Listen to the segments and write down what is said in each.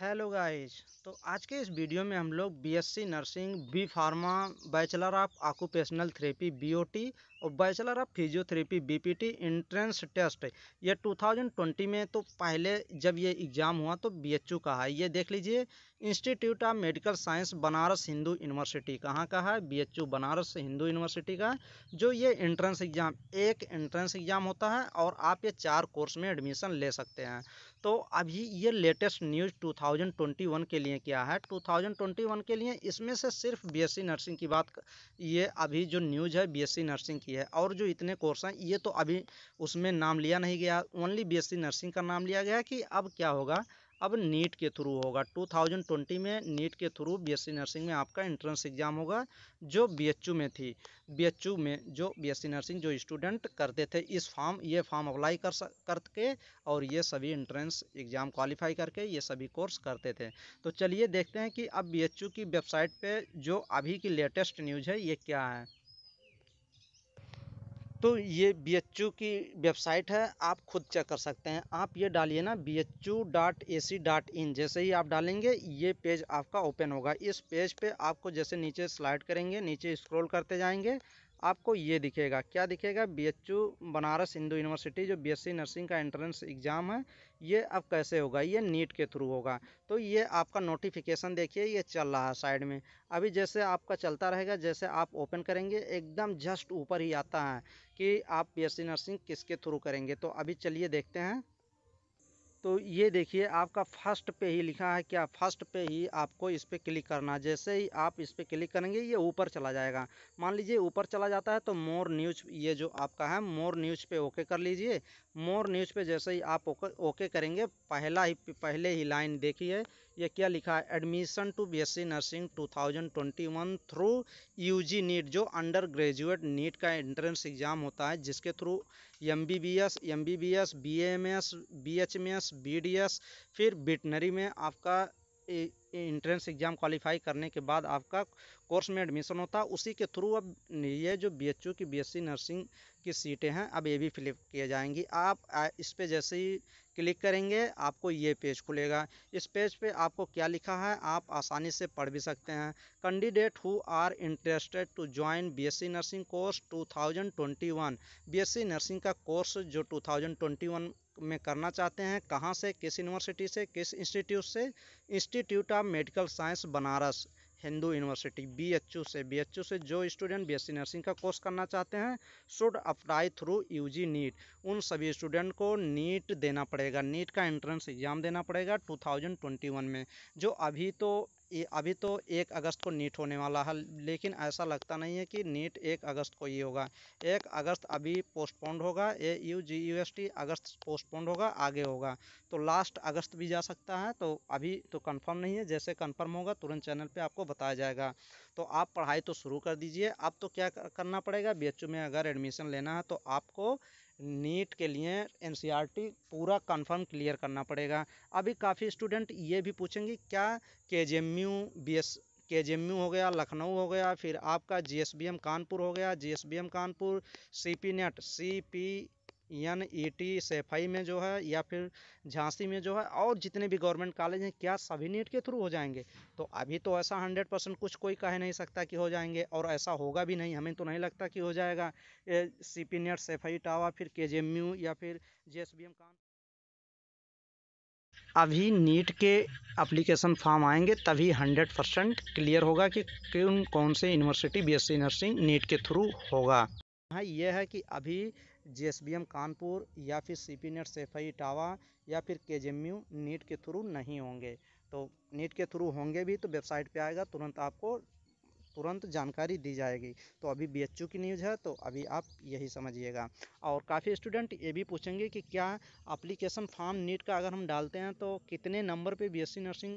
hello guys तो आज के इस वीडियो में हम लोग BSc nursing B pharma bachelor of occupational therapy BOT और bachelor of physiotherapy BPT entrance test ये 2020 में तो पहले जब ये एग्ज़ाम हुआ तो बीएचयू का है ये देख लीजिए institute of medical science Banaras Hindu university कहाँ का है बी बनारस हिंदू यूनिवर्सिटी का जो ये एंट्रेंस एग्ज़ाम एक एंट्रेंस एग्ज़ाम होता है और आप ये चार कोर्स में एडमिशन ले सकते हैं तो अभी ये लेटेस्ट न्यूज़ टू 2021 के लिए किया है 2021 के लिए इसमें से सिर्फ बीएससी नर्सिंग की बात ये अभी जो न्यूज़ है बीएससी नर्सिंग की है और जो इतने कोर्स हैं ये तो अभी उसमें नाम लिया नहीं गया ओनली बीएससी नर्सिंग का नाम लिया गया कि अब क्या होगा अब नीट के थ्रू होगा 2020 में नीट के थ्रू बीएससी नर्सिंग में आपका एंट्रेंस एग्जाम होगा जो बीएचयू में थी बीएचयू में जो बीएससी नर्सिंग जो स्टूडेंट करते थे इस फॉर्म ये फॉर्म अप्लाई कर करके और ये सभी एंट्रेंस एग्जाम क्वालिफाई करके ये सभी कोर्स करते थे तो चलिए देखते हैं कि अब बी की वेबसाइट पर जो अभी की लेटेस्ट न्यूज़ है ये क्या है तो ये बी एच यू की वेबसाइट है आप खुद चेक कर सकते हैं आप ये डालिए ना B H U dot A C dot in जैसे ही आप डालेंगे ये पेज आपका ओपन होगा इस पेज पे आपको जैसे नीचे स्लाइड करेंगे नीचे स्क्रॉल करते जाएंगे आपको ये दिखेगा क्या दिखेगा बी बनारस हिंदू यूनिवर्सिटी जो बीएससी नर्सिंग का एंट्रेंस एग्ज़ाम है ये अब कैसे होगा ये नीट के थ्रू होगा तो ये आपका नोटिफिकेशन देखिए ये चल रहा है साइड में अभी जैसे आपका चलता रहेगा जैसे आप ओपन करेंगे एकदम जस्ट ऊपर ही आता है कि आप बी नर्सिंग किसके थ्रू करेंगे तो अभी चलिए देखते हैं तो ये देखिए आपका फर्स्ट पे ही लिखा है क्या फर्स्ट पे ही आपको इस पर क्लिक करना जैसे ही आप इस पर क्लिक करेंगे ये ऊपर चला जाएगा मान लीजिए ऊपर चला जाता है तो मोर न्यूज ये जो आपका है मोर न्यूज पे ओके कर लीजिए मोर न्यूज पे जैसे ही आप ओके, ओके करेंगे पहला ही पहले ही लाइन देखिए ये क्या लिखा है admission to BSc nursing 2021 through UG NEET जो अंडर ग्रेजुएट नीट का एंट्रेंस एग्ज़ाम होता है जिसके through MBBS MBBS BMS BHMS BDS फिर बिटनरी में आपका इंट्रेंस एग्ज़ाम क्वालिफाई करने के बाद आपका कोर्स में एडमिशन होता है उसी के थ्रू अब ये जो बी एच यू की बी एस सी नर्सिंग की सीटें हैं अब ये भी फिलअप किए जाएंगी आप इस पर जैसे ही क्लिक करेंगे आपको ये पेज खुलेगा इस पेज पे आपको क्या लिखा है आप आसानी से पढ़ भी सकते हैं candidate who are interested to join BSc nursing course 2021 BSc nursing का कोर्स जो 2021 में करना चाहते हैं कहाँ से किस यूनिवर्सिटी से किस इंस्टीट्यूट से institute of medical science Banaras Hindu university B H U से बी एच यू से जो student B S C nursing का कोर्स करना चाहते हैं should apply through U G NEET उन सभी स्टूडेंट को नीट देना पड़ेगा नीट का एंट्रेंस एग्ज़ाम देना पड़ेगा टू थाउजेंड ट्वेंटी वन में जो अभी तो अभी तो एक अगस्त को नीट होने वाला है लेकिन ऐसा लगता नहीं है कि नीट एक अगस्त को ही होगा एक अगस्त अभी पोस्टपोन्ड होगा A U G U S T अगस्त पोस्टपोन्ड होगा आगे होगा तो लास्ट अगस्त भी जा सकता है तो अभी तो कंफर्म नहीं है जैसे कंफर्म होगा तुरंत चैनल पे आपको बताया जाएगा तो आप पढ़ाई तो शुरू कर दीजिए अब तो क्या करना पड़ेगा बी में अगर एडमिशन लेना है तो आपको नीट के लिए एन पूरा कन्फर्म क्लियर करना पड़ेगा अभी काफ़ी स्टूडेंट ये भी पूछेंगे क्या K J M U B S K J M you हो गया लखनऊ हो गया फिर आपका G S B M Kanpur हो गया G S B M Kanpur C P net C P N E T I में जो है या फिर झांसी में जो है और जितने भी गवर्नमेंट कॉलेज हैं क्या सभी नीट के थ्रू हो जाएंगे तो अभी तो ऐसा हंड्रेड परसेंट कुछ कोई कह नहीं सकता कि हो जाएंगे और ऐसा होगा भी नहीं हमें तो नहीं लगता कि हो जाएगा C P net Etawah फिर के जे एम यू या फिर जे एस बी एम कान अभी नीट के अप्लीकेशन फॉर्म आएंगे तभी हंड्रेड परसेंट क्लियर होगा कि कौन कौन से यूनिवर्सिटी सी नर्सिंग नीट के थ्रू होगा हाँ यह है कि अभी J S B M Kanpur या फिर C P net Saifai Etawah या फिर K J M U NEET के थ्रू नहीं होंगे तो नीट के थ्रू होंगे भी तो वेबसाइट पे आएगा तुरंत आपको तुरंत जानकारी दी जाएगी तो अभी बी की न्यूज़ है तो अभी आप यही समझिएगा और काफ़ी स्टूडेंट ये भी पूछेंगे कि क्या अप्लीकेशन फॉर्म नीट का अगर हम डालते हैं तो कितने number S C nursing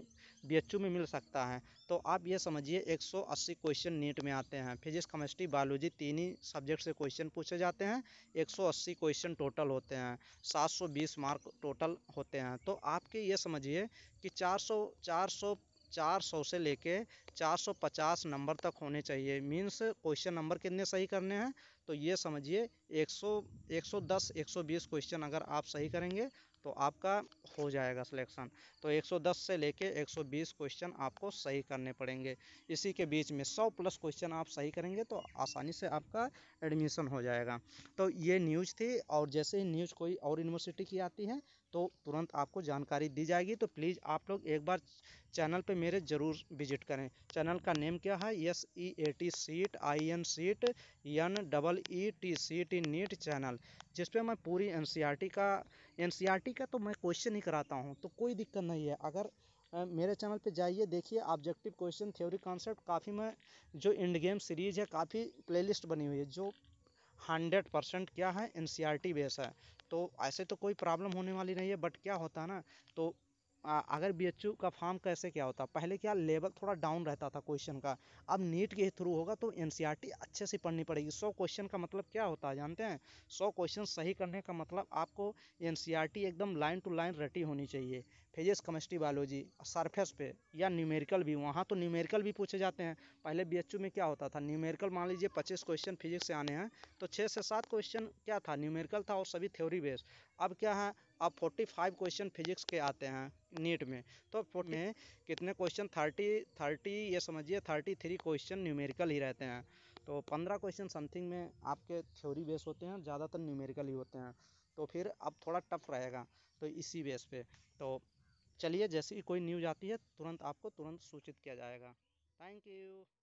U में मिल सकता है तो आप ये समझिए 180 क्वेश्चन नीट में आते हैं फिजिक्स केमिस्ट्री बायोलॉजी तीन ही सब्जेक्ट से क्वेश्चन पूछे जाते हैं 180 क्वेश्चन टोटल होते हैं 720 मार्क टोटल होते हैं तो आपके ये समझिए कि 400 400 400 से लेके 450 नंबर तक होने चाहिए मीन्स क्वेश्चन नंबर कितने सही करने हैं तो ये समझिए 100 110 120 क्वेश्चन अगर आप सही करेंगे तो आपका हो जाएगा सिलेक्शन तो 110 से लेके 120 क्वेश्चन आपको सही करने पड़ेंगे इसी के बीच में 100 प्लस क्वेश्चन आप सही करेंगे तो आसानी से आपका एडमिशन हो जाएगा तो ये न्यूज़ थी और जैसे ही न्यूज़ कोई और यूनिवर्सिटी की आती है तो तुरंत आपको जानकारी दी जाएगी तो प्लीज़ आप लोग एक बार चैनल पे मेरे ज़रूर विजिट करें चैनल का नेम क्या है S E A T seat I N seat N double E T C T NEET channel जिसपे मैं पूरी एन सी आर टी का एन सी आर टी का तो मैं क्वेश्चन ही कराता हूँ तो कोई दिक्कत नहीं है अगर मेरे चैनल पे जाइए देखिए ऑब्जेक्टिव क्वेश्चन थ्योरी कॉन्सेप्ट काफ़ी में जो इंड गेम सीरीज है काफ़ी प्लेलिस्ट बनी हुई है जो हंड्रेड परसेंट क्या है N C R T base है तो ऐसे तो कोई प्रॉब्लम होने वाली नहीं है बट क्या होता है ना तो अगर बी एच यू का फार्म कैसे क्या होता पहले क्या लेवल थोड़ा डाउन रहता था क्वेश्चन का अब नीट के थ्रू होगा तो एन सी आर टी अच्छे से पढ़नी पड़ेगी सौ क्वेश्चन का मतलब क्या होता है जानते हैं सौ क्वेश्चन सही करने का मतलब आपको एन सी आर टी एकदम लाइन टू लाइन रटी होनी चाहिए फिजिक्स केमिस्ट्री बायोलॉजी सरफेस पे या न्यूमेरिकल भी वहाँ तो न्यूमेरिकल भी पूछे जाते हैं पहले बी एच यू में क्या होता था न्यूमेरिकल मान लीजिए पच्चीस क्वेश्चन फिजिक्स से आने हैं तो छः से सात क्वेश्चन क्या था न्यूमेरिकल था और सभी थ्योरी बेस्ड अब क्या है अब फोर्टी फाइव क्वेश्चन फिजिक्स के आते हैं नीट में तो में कितने क्वेश्चन थर्टी थर्टी ये समझिए थर्टी थ्री क्वेश्चन न्यूमेरिकल ही रहते हैं तो पंद्रह क्वेश्चन समथिंग में आपके थ्योरी बेस होते हैं ज़्यादातर न्यूमेरिकल ही होते हैं तो फिर अब थोड़ा टफ रहेगा तो इसी बेस पे तो चलिए जैसे ही कोई न्यूज आती है तुरंत आपको तुरंत सूचित किया जाएगा थैंक यू